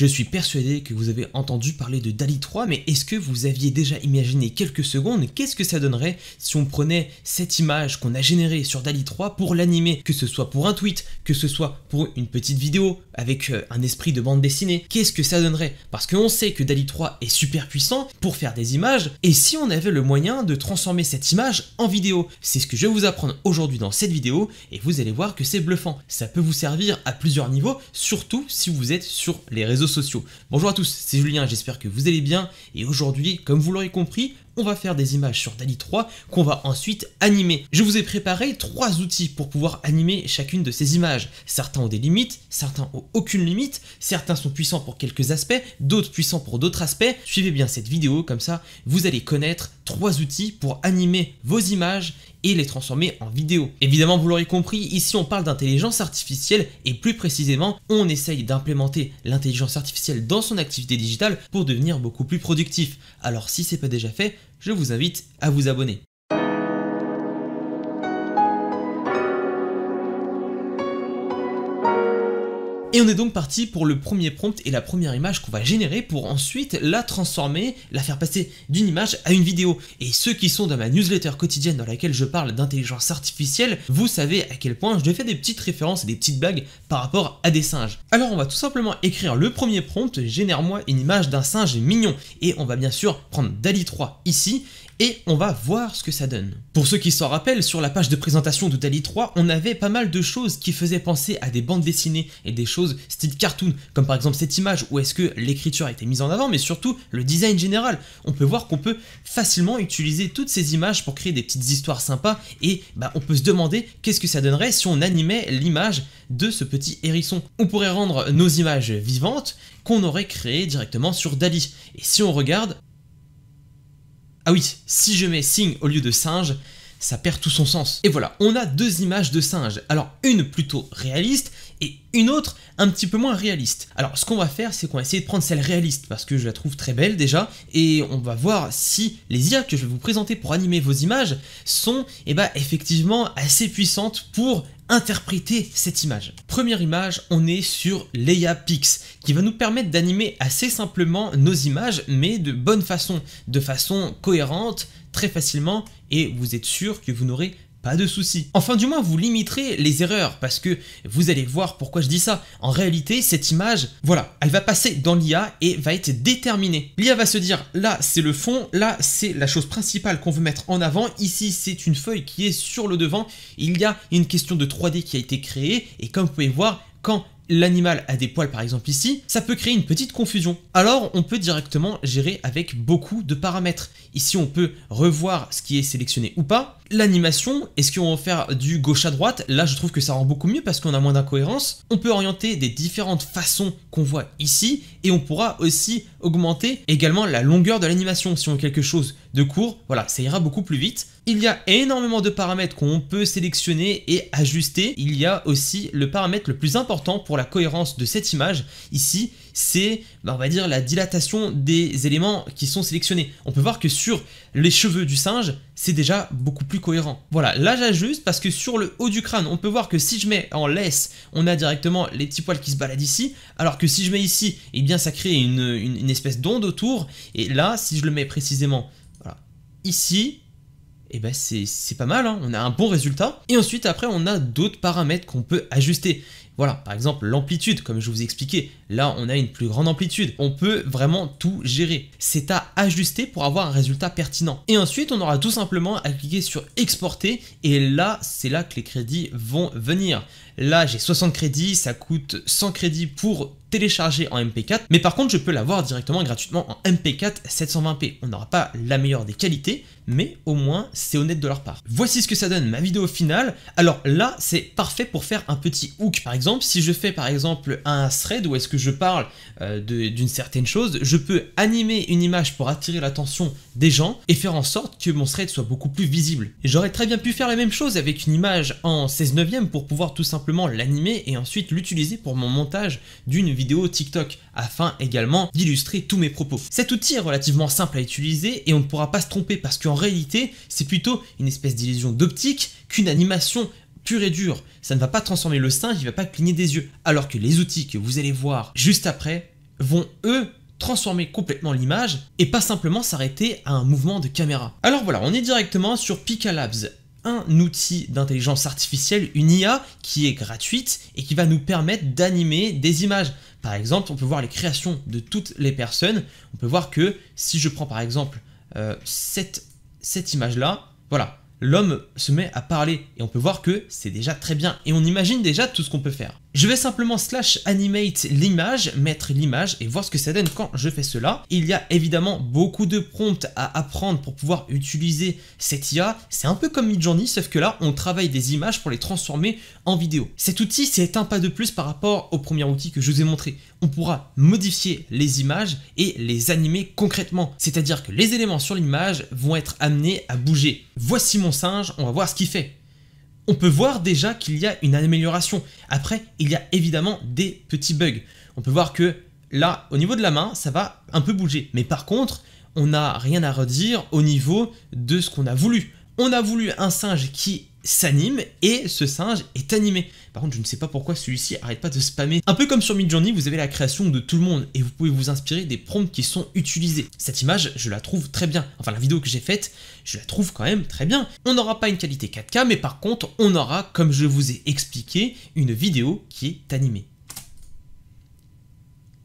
Je suis persuadé que vous avez entendu parler de DALI 3, mais est-ce que vous aviez déjà imaginé quelques secondes qu'est-ce que ça donnerait si on prenait cette image qu'on a générée sur DALI 3 pour l'animer, que ce soit pour un tweet, que ce soit pour une petite vidéo avec euh, un esprit de bande dessinée Qu'est-ce que ça donnerait Parce qu'on sait que DALI 3 est super puissant pour faire des images, et si on avait le moyen de transformer cette image en vidéo C'est ce que je vais vous apprendre aujourd'hui dans cette vidéo, et vous allez voir que c'est bluffant. Ça peut vous servir à plusieurs niveaux, surtout si vous êtes sur les réseaux sociaux. Bonjour à tous, c'est Julien, j'espère que vous allez bien, et aujourd'hui, comme vous l'aurez compris, on va faire des images sur DALI 3 qu'on va ensuite animer. Je vous ai préparé trois outils pour pouvoir animer chacune de ces images. Certains ont des limites, certains ont aucune limite, certains sont puissants pour quelques aspects, d'autres puissants pour d'autres aspects. Suivez bien cette vidéo, comme ça vous allez connaître trois outils pour animer vos images et les transformer en vidéo. Évidemment, vous l'aurez compris, ici on parle d'intelligence artificielle et plus précisément, on essaye d'implémenter l'intelligence artificielle dans son activité digitale pour devenir beaucoup plus productif. Alors si c'est pas déjà fait, je vous invite à vous abonner. Et on est donc parti pour le premier prompt et la première image qu'on va générer pour ensuite la transformer, la faire passer d'une image à une vidéo. Et ceux qui sont dans ma newsletter quotidienne dans laquelle je parle d'intelligence artificielle, vous savez à quel point je fais des petites références et des petites blagues par rapport à des singes. Alors on va tout simplement écrire le premier prompt, génère-moi une image d'un singe mignon. Et on va bien sûr prendre DALI 3 ici et on va voir ce que ça donne. Pour ceux qui s'en rappellent, sur la page de présentation de DALI 3, on avait pas mal de choses qui faisaient penser à des bandes dessinées et des choses style cartoon, comme par exemple cette image où est-ce que l'écriture a été mise en avant, mais surtout le design général. On peut voir qu'on peut facilement utiliser toutes ces images pour créer des petites histoires sympas et bah, on peut se demander qu'est-ce que ça donnerait si on animait l'image de ce petit hérisson. On pourrait rendre nos images vivantes qu'on aurait créées directement sur DALI. Et si on regarde, ah oui, si je mets signe au lieu de singe, ça perd tout son sens. Et voilà, on a deux images de singes. Alors une plutôt réaliste et une autre un petit peu moins réaliste. Alors ce qu'on va faire, c'est qu'on va essayer de prendre celle réaliste parce que je la trouve très belle déjà et on va voir si les IA que je vais vous présenter pour animer vos images sont eh ben, effectivement assez puissantes pour interpréter cette image. Première image, on est sur Leia Pix, qui va nous permettre d'animer assez simplement nos images, mais de bonne façon, de façon cohérente, très facilement et vous êtes sûr que vous n'aurez pas de soucis. Enfin du moins, vous limiterez les erreurs parce que vous allez voir pourquoi je dis ça. En réalité, cette image, voilà, elle va passer dans l'IA et va être déterminée. L'IA va se dire là, c'est le fond, là, c'est la chose principale qu'on veut mettre en avant. Ici, c'est une feuille qui est sur le devant. Il y a une question de 3D qui a été créée et comme vous pouvez voir, quand l'animal a des poils par exemple ici, ça peut créer une petite confusion. Alors on peut directement gérer avec beaucoup de paramètres. Ici, on peut revoir ce qui est sélectionné ou pas. L'animation, est-ce qu'on va faire du gauche à droite Là, je trouve que ça rend beaucoup mieux parce qu'on a moins d'incohérence. On peut orienter des différentes façons qu'on voit ici et on pourra aussi augmenter également la longueur de l'animation. Si on a quelque chose de court, voilà, ça ira beaucoup plus vite. Il y a énormément de paramètres qu'on peut sélectionner et ajuster. Il y a aussi le paramètre le plus important pour la cohérence de cette image. Ici, c'est, bah, on va dire, la dilatation des éléments qui sont sélectionnés. On peut voir que sur les cheveux du singe, c'est déjà beaucoup plus cohérent. Voilà, là j'ajuste parce que sur le haut du crâne, on peut voir que si je mets en laisse, on a directement les petits poils qui se baladent ici, alors que si je mets ici, eh bien ça crée une, espèce d'onde autour, et là, si je le mets précisément ici, et eh ben c'est pas mal, hein. on a un bon résultat. Et ensuite, après, on a d'autres paramètres qu'on peut ajuster. Voilà, par exemple l'amplitude, comme je vous ai expliqué, là on a une plus grande amplitude, on peut vraiment tout gérer. C'est à ajuster pour avoir un résultat pertinent. Et ensuite on aura tout simplement à cliquer sur exporter et là c'est là que les crédits vont venir. Là, j'ai 60 crédits, ça coûte 100 crédits pour télécharger en MP4, mais par contre, je peux l'avoir directement gratuitement en MP4 720p. On n'aura pas la meilleure des qualités, mais au moins, c'est honnête de leur part. Voici ce que ça donne ma vidéo finale. Alors là, c'est parfait pour faire un petit hook. Par exemple, si je fais par exemple un thread où est-ce que je parle euh, d'une certaine chose, je peux animer une image pour attirer l'attention des gens et faire en sorte que mon thread soit beaucoup plus visible. J'aurais très bien pu faire la même chose avec une image en 16 neuvième pour pouvoir tout simplement l'animer et ensuite l'utiliser pour mon montage d'une vidéo TikTok, afin également d'illustrer tous mes propos. Cet outil est relativement simple à utiliser et on ne pourra pas se tromper parce qu'en réalité, c'est plutôt une espèce d'illusion d'optique qu'une animation pure et dure. Ça ne va pas transformer le singe, il ne va pas cligner des yeux. Alors que les outils que vous allez voir juste après vont, eux, transformer complètement l'image et pas simplement s'arrêter à un mouvement de caméra. Alors voilà, on est directement sur Pika Labs un outil d'intelligence artificielle, une IA, qui est gratuite et qui va nous permettre d'animer des images. Par exemple, on peut voir les créations de toutes les personnes. On peut voir que si je prends par exemple euh, cette, cette image-là, voilà, l'homme se met à parler et on peut voir que c'est déjà très bien et on imagine déjà tout ce qu'on peut faire. Je vais simplement slash animate l'image, mettre l'image et voir ce que ça donne quand je fais cela. Il y a évidemment beaucoup de prompts à apprendre pour pouvoir utiliser cette IA. C'est un peu comme Midjourney, sauf que là, on travaille des images pour les transformer en vidéo. Cet outil, c'est un pas de plus par rapport au premier outil que je vous ai montré. On pourra modifier les images et les animer concrètement. C'est-à-dire que les éléments sur l'image vont être amenés à bouger. Voici mon singe, on va voir ce qu'il fait on peut voir déjà qu'il y a une amélioration. Après, il y a évidemment des petits bugs. On peut voir que là, au niveau de la main, ça va un peu bouger. Mais par contre, on n'a rien à redire au niveau de ce qu'on a voulu. On a voulu un singe qui s'anime et ce singe est animé. Par contre, je ne sais pas pourquoi celui-ci arrête pas de spammer. Un peu comme sur Midjourney, vous avez la création de tout le monde et vous pouvez vous inspirer des prompts qui sont utilisés. Cette image, je la trouve très bien. Enfin, la vidéo que j'ai faite, je la trouve quand même très bien. On n'aura pas une qualité 4K, mais par contre, on aura, comme je vous ai expliqué, une vidéo qui est animée.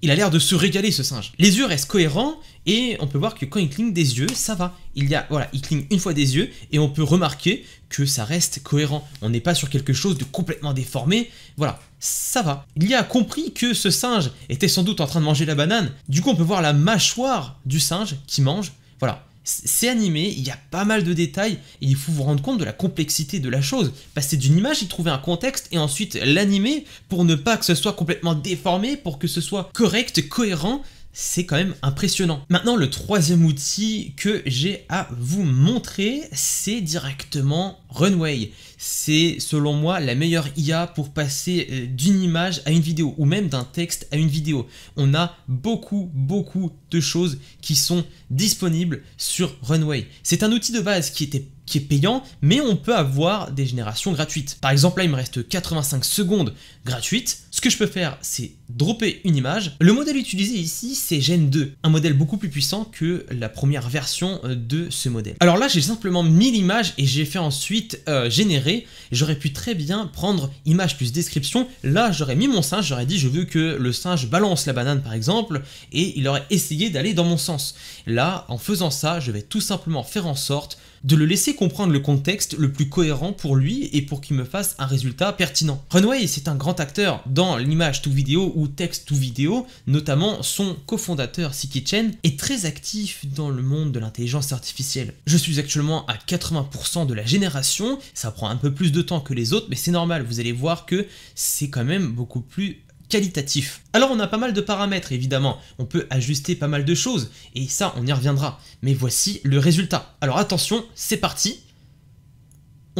Il a l'air de se régaler ce singe. Les yeux restent cohérents et on peut voir que quand il cligne des yeux, ça va. Il y a, voilà, il cligne une fois des yeux et on peut remarquer que ça reste cohérent. On n'est pas sur quelque chose de complètement déformé. Voilà, ça va. Il y a compris que ce singe était sans doute en train de manger la banane. Du coup, on peut voir la mâchoire du singe qui mange. Voilà, c'est animé, il y a pas mal de détails et il faut vous rendre compte de la complexité de la chose. Passer d'une image, y trouver un contexte et ensuite l'animer pour ne pas que ce soit complètement déformé, pour que ce soit correct, cohérent c'est quand même impressionnant. Maintenant, le troisième outil que j'ai à vous montrer, c'est directement Runway. C'est selon moi la meilleure IA pour passer euh, d'une image à une vidéo ou même d'un texte à une vidéo. On a beaucoup, beaucoup de choses qui sont disponibles sur Runway. C'est un outil de base qui était qui est payant, mais on peut avoir des générations gratuites. Par exemple, là, il me reste 85 secondes gratuites ce que je peux faire, c'est dropper une image. Le modèle utilisé ici, c'est Gen 2, un modèle beaucoup plus puissant que la première version euh, de ce modèle. Alors là, j'ai simplement mis l'image et j'ai fait ensuite euh, générer. J'aurais pu très bien prendre image plus description. Là, j'aurais mis mon singe, j'aurais dit je veux que le singe balance la banane par exemple, et il aurait essayé d'aller dans mon sens. Là, en faisant ça, je vais tout simplement faire en sorte de le laisser comprendre le contexte le plus cohérent pour lui et pour qu'il me fasse un résultat pertinent. Runway, c'est un grand acteur dans l'image tout vidéo ou texte tout vidéo, notamment son cofondateur Siki Chen est très actif dans le monde de l'intelligence artificielle. Je suis actuellement à 80% de la génération, ça prend un peu plus de temps que les autres, mais c'est normal, vous allez voir que c'est quand même beaucoup plus qualitatif. Alors on a pas mal de paramètres évidemment, on peut ajuster pas mal de choses, et ça on y reviendra, mais voici le résultat. Alors attention, c'est parti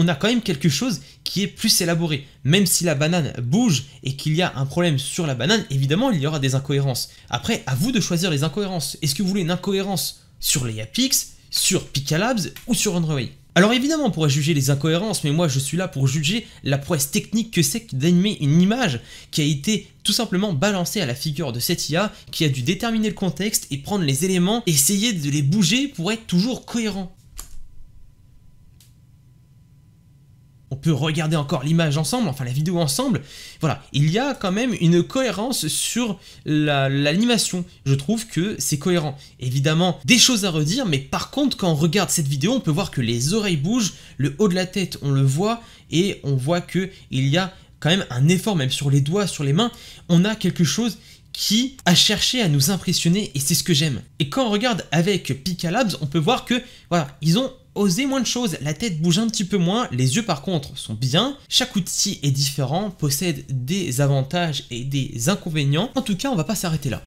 on a quand même quelque chose qui est plus élaboré. Même si la banane bouge et qu'il y a un problème sur la banane, évidemment il y aura des incohérences. Après, à vous de choisir les incohérences. Est-ce que vous voulez une incohérence sur les Yapix, sur Picalabs ou sur Unreal alors évidemment, on pourrait juger les incohérences, mais moi je suis là pour juger la prouesse technique que c'est d'animer une image qui a été tout simplement balancée à la figure de cette IA, qui a dû déterminer le contexte et prendre les éléments, essayer de les bouger pour être toujours cohérent. on peut regarder encore l'image ensemble, enfin la vidéo ensemble. Voilà, il y a quand même une cohérence sur l'animation. je trouve que c'est cohérent. Évidemment, des choses à redire, mais par contre, quand on regarde cette vidéo, on peut voir que les oreilles bougent, le haut de la tête, on le voit, et on voit que il y a quand même un effort, même sur les doigts, sur les mains. On a quelque chose qui a cherché à nous impressionner et c'est ce que j'aime. Et quand on regarde avec Pika Labs, on peut voir que voilà, ils ont Oser moins de choses, la tête bouge un petit peu moins, les yeux par contre sont bien. Chaque outil est différent, possède des avantages et des inconvénients. En tout cas, on va pas s'arrêter là.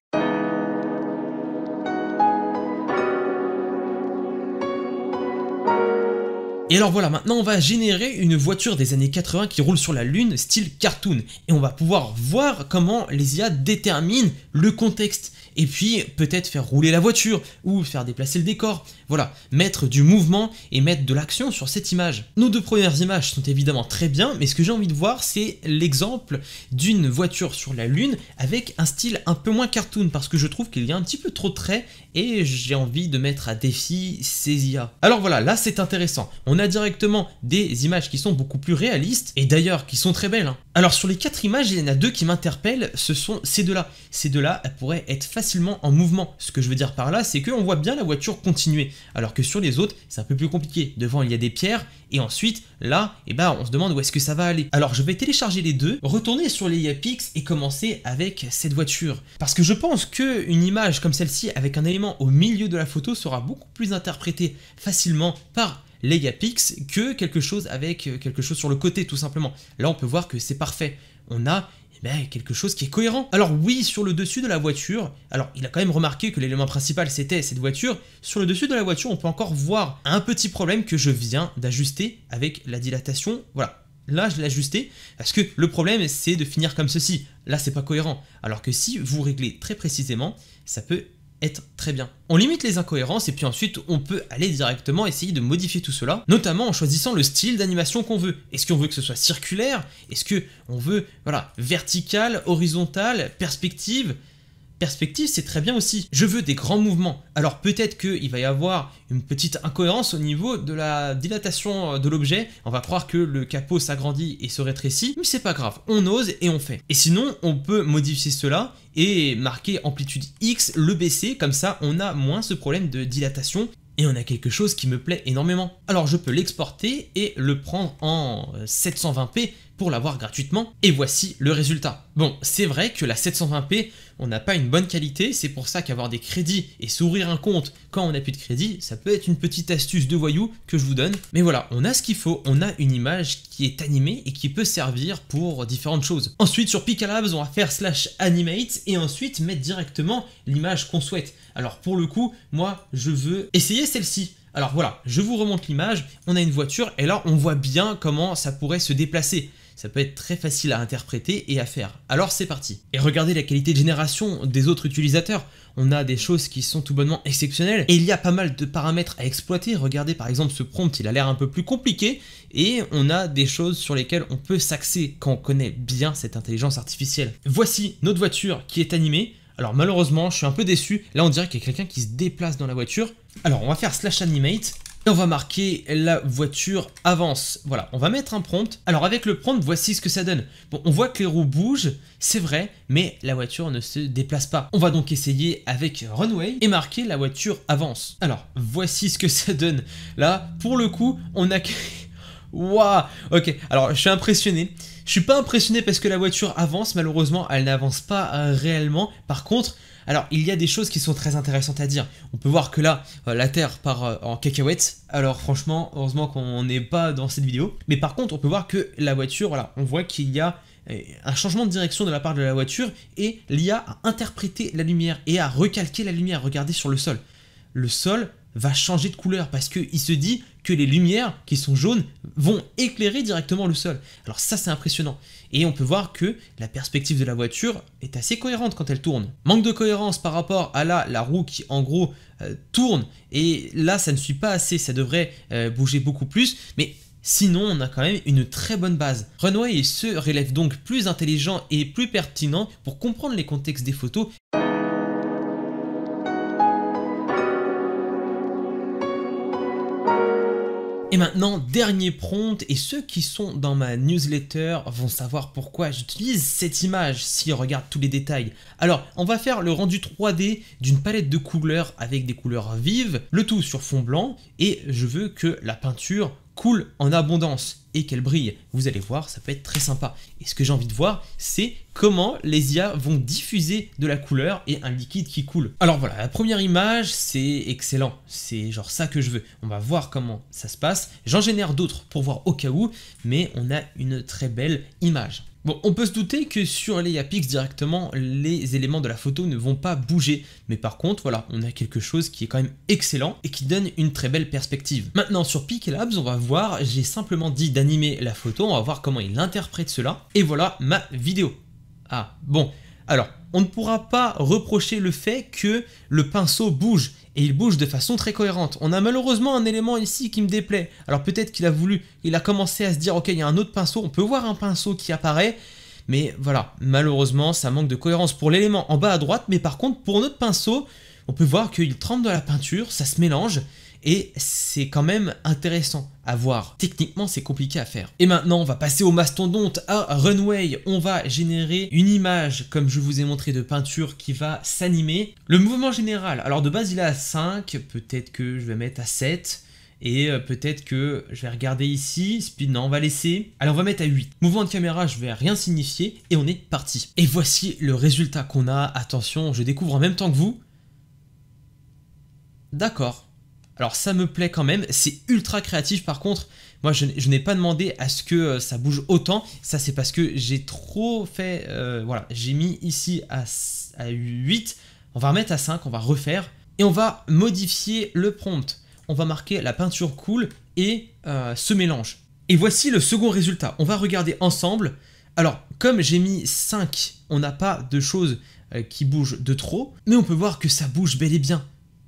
Et alors voilà, maintenant on va générer une voiture des années 80 qui roule sur la Lune, style cartoon. Et on va pouvoir voir comment les IA déterminent le contexte. Et puis peut-être faire rouler la voiture, ou faire déplacer le décor, voilà, mettre du mouvement et mettre de l'action sur cette image. Nos deux premières images sont évidemment très bien, mais ce que j'ai envie de voir, c'est l'exemple d'une voiture sur la Lune avec un style un peu moins cartoon, parce que je trouve qu'il y a un petit peu trop de traits et j'ai envie de mettre à défi ces IA. Alors voilà, là c'est intéressant. On a directement des images qui sont beaucoup plus réalistes et d'ailleurs qui sont très belles. Hein. Alors sur les quatre images, il y en a deux qui m'interpellent, ce sont ces deux-là. Ces deux-là pourraient être facilement en mouvement. Ce que je veux dire par là, c'est qu'on voit bien la voiture continuer alors que sur les autres, c'est un peu plus compliqué. Devant, il y a des pierres, et ensuite, là, eh ben, on se demande où est-ce que ça va aller. Alors je vais télécharger les deux, retourner sur les et commencer avec cette voiture. Parce que je pense que une image comme celle-ci, avec un élément au milieu de la photo, sera beaucoup plus interprétée facilement par les que quelque chose avec euh, quelque chose sur le côté, tout simplement. Là, on peut voir que c'est parfait. On a eh ben, quelque chose qui est cohérent. Alors oui, sur le dessus de la voiture, alors il a quand même remarqué que l'élément principal c'était cette voiture, sur le dessus de la voiture on peut encore voir un petit problème que je viens d'ajuster avec la dilatation, voilà. Là, je l'ai ajusté parce que le problème, c'est de finir comme ceci. Là, c'est pas cohérent. Alors que si vous réglez très précisément, ça peut être très bien. On limite les incohérences et puis ensuite on peut aller directement essayer de modifier tout cela, notamment en choisissant le style d'animation qu'on veut. Est-ce qu'on veut que ce soit circulaire Est-ce que on veut voilà vertical, horizontal, perspective perspective, c'est très bien aussi. Je veux des grands mouvements. Alors peut-être qu'il va y avoir une petite incohérence au niveau de la dilatation euh, de l'objet. On va croire que le capot s'agrandit et se rétrécit, mais c'est pas grave. On ose et on fait. Et sinon, on peut modifier cela et marquer amplitude X, le baisser, comme ça on a moins ce problème de dilatation et on a quelque chose qui me plaît énormément. Alors je peux l'exporter et le prendre en 720p euh, pour l'avoir gratuitement, et voici le résultat. Bon, c'est vrai que la 720p, on n'a pas une bonne qualité, c'est pour ça qu'avoir des crédits et s'ouvrir un compte quand on n'a plus de crédit, ça peut être une petite astuce de voyou que je vous donne. Mais voilà, on a ce qu'il faut, on a une image qui est animée et qui peut servir pour différentes choses. Ensuite, sur Picalabs, on va faire slash animate et ensuite mettre directement l'image qu'on souhaite. Alors pour le coup, moi, je veux essayer celle-ci. Alors voilà, je vous remonte l'image, on a une voiture et là on voit bien comment ça pourrait se déplacer. Ça peut être très facile à interpréter et à faire. Alors c'est parti. Et regardez la qualité de génération des autres utilisateurs. On a des choses qui sont tout bonnement exceptionnelles et il y a pas mal de paramètres à exploiter. Regardez par exemple ce prompt, il a l'air un peu plus compliqué et on a des choses sur lesquelles on peut s'axer quand on connaît bien cette intelligence artificielle. Voici notre voiture qui est animée. Alors malheureusement, je suis un peu déçu. Là, on dirait qu'il y a quelqu'un qui se déplace dans la voiture. Alors, on va faire slash animate. Et on va marquer la voiture avance. Voilà, on va mettre un prompt. Alors avec le prompt, voici ce que ça donne. Bon, on voit que les roues bougent, c'est vrai, mais la voiture ne se déplace pas. On va donc essayer avec runway et marquer la voiture avance. Alors, voici ce que ça donne. Là, pour le coup, on a... Waouh Ok, alors je suis impressionné. Je suis pas impressionné parce que la voiture avance, malheureusement, elle n'avance pas euh, réellement. Par contre, alors, il y a des choses qui sont très intéressantes à dire. On peut voir que là, euh, la Terre part euh, en cacahuète. Alors, franchement, heureusement qu'on n'est pas dans cette vidéo. Mais par contre, on peut voir que la voiture, voilà, on voit qu'il y a euh, un changement de direction de la part de la voiture et l'IA a interprété la lumière et a recalqué la lumière. Regardez sur le sol. Le sol va changer de couleur parce qu'il se dit que les lumières qui sont jaunes vont éclairer directement le sol. Alors ça c'est impressionnant. Et on peut voir que la perspective de la voiture est assez cohérente quand elle tourne. Manque de cohérence par rapport à la la roue qui en gros euh, tourne. Et là ça ne suit pas assez, ça devrait euh, bouger beaucoup plus. Mais Sinon, on a quand même une très bonne base. Runway se relève donc plus intelligent et plus pertinent pour comprendre les contextes des photos Et maintenant, dernier prompt, et ceux qui sont dans ma newsletter vont savoir pourquoi j'utilise cette image on regarde tous les détails. Alors, on va faire le rendu 3D d'une palette de couleurs avec des couleurs vives, le tout sur fond blanc, et je veux que la peinture coule en abondance et qu'elle brille, Vous allez voir, ça peut être très sympa. Et ce que j'ai envie de voir, c'est comment les IA vont diffuser de la couleur et un liquide qui coule. Alors voilà, la première image, c'est excellent. C'est genre ça que je veux. On va voir comment ça se passe. J'en génère d'autres pour voir au cas où, mais on a une très belle image. Bon, on peut se douter que sur les Apix directement, les éléments de la photo ne vont pas bouger. Mais par contre, voilà, on a quelque chose qui est quand même excellent et qui donne une très belle perspective. Maintenant, sur Labs, on va voir, j'ai simplement dit d'animer la photo, on va voir comment il interprète cela. Et voilà ma vidéo. Ah, bon, alors, on ne pourra pas reprocher le fait que le pinceau bouge, et il bouge de façon très cohérente. On a malheureusement un élément ici qui me déplaît. Alors peut-être qu'il a voulu, il a commencé à se dire, ok, il y a un autre pinceau, on peut voir un pinceau qui apparaît, mais voilà, malheureusement, ça manque de cohérence pour l'élément en bas à droite, mais par contre, pour notre pinceau, on peut voir qu'il trempe dans la peinture, ça se mélange, et c'est quand même intéressant à voir. Techniquement, c'est compliqué à faire. Et maintenant, on va passer au mastodonte, à Runway. On va générer une image, comme je vous ai montré, de peinture qui va s'animer. Le mouvement général, alors de base, il est à 5, peut-être que je vais mettre à 7. Et euh, peut-être que je vais regarder ici, speed, non, on va laisser. Alors on va mettre à 8. Mouvement de caméra, je vais rien signifier et on est parti. Et voici le résultat qu'on a. Attention, je découvre en même temps que vous. D'accord. Alors ça me plaît quand même, c'est ultra créatif par contre. Moi je, n'ai pas demandé à ce que euh, ça bouge autant, ça c'est parce que j'ai trop fait, euh, voilà, j'ai mis ici à, à 8, on va remettre à 5, on va refaire, et on va modifier le prompt. On va marquer la peinture cool et euh, ce mélange. Et voici le second résultat, on va regarder ensemble. Alors comme j'ai mis 5, on n'a pas de choses qui bougent de trop, mais on peut voir que ça bouge bel et bien.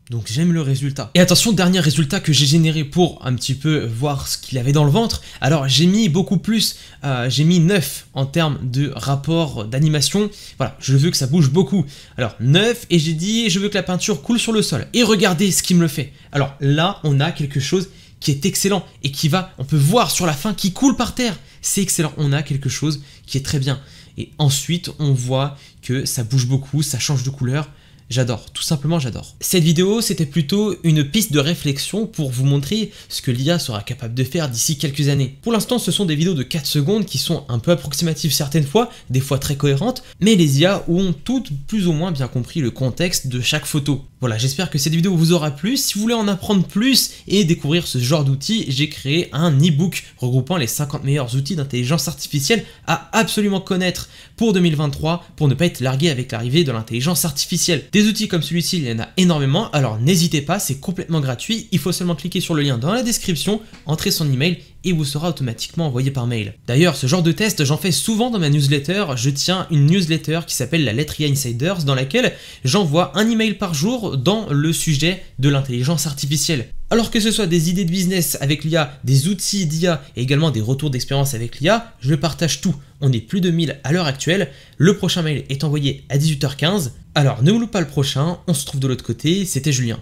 Donc j'aime le résultat. Et attention, dernier résultat que j'ai généré pour un petit peu voir ce qu'il avait dans le ventre. Alors j'ai mis beaucoup plus, euh, j'ai mis 9 en termes de rapport d'animation. Voilà, je veux que ça bouge beaucoup. Alors 9 et j'ai dit je veux que la peinture coule sur le sol. Et regardez ce qu'il me le fait. Alors là, on a quelque chose qui est excellent et qui va, on peut voir sur la fin, qui coule par terre. C'est excellent, on a quelque chose qui est très bien. Et ensuite, on voit que ça bouge beaucoup, ça change de couleur. J'adore, tout simplement j'adore. Cette vidéo, c'était plutôt une piste de réflexion pour vous montrer ce que l'IA sera capable de faire d'ici quelques années. Pour l'instant, ce sont des vidéos de 4 secondes qui sont un peu approximatives certaines fois, des fois très cohérentes, mais les IA ont toutes plus ou moins bien compris le contexte de chaque photo. Voilà, j'espère que cette vidéo vous aura plu. Si vous voulez en apprendre plus et découvrir ce genre d'outils, j'ai créé un e-book regroupant les 50 meilleurs outils d'intelligence artificielle à absolument connaître pour 2023 pour ne pas être largué avec l'arrivée de l'intelligence artificielle. Des outils comme celui-ci, il y en a énormément, alors n'hésitez pas, c'est complètement gratuit. Il faut seulement cliquer sur le lien dans la description, entrer son email et vous sera automatiquement envoyé par mail. D'ailleurs, ce genre de test, j'en fais souvent dans ma newsletter. Je tiens une newsletter qui s'appelle la Lettria Insiders, dans laquelle j'envoie un email par jour dans le sujet de l'intelligence artificielle. Alors que ce soit des idées de business avec l'IA, des outils d'IA et également des retours d'expérience avec l'IA, je le partage tout. On est plus de 1000 à l'heure actuelle. Le prochain mail est envoyé à 18h15. Alors ne loupe pas le prochain, on se trouve de l'autre côté, c'était Julien.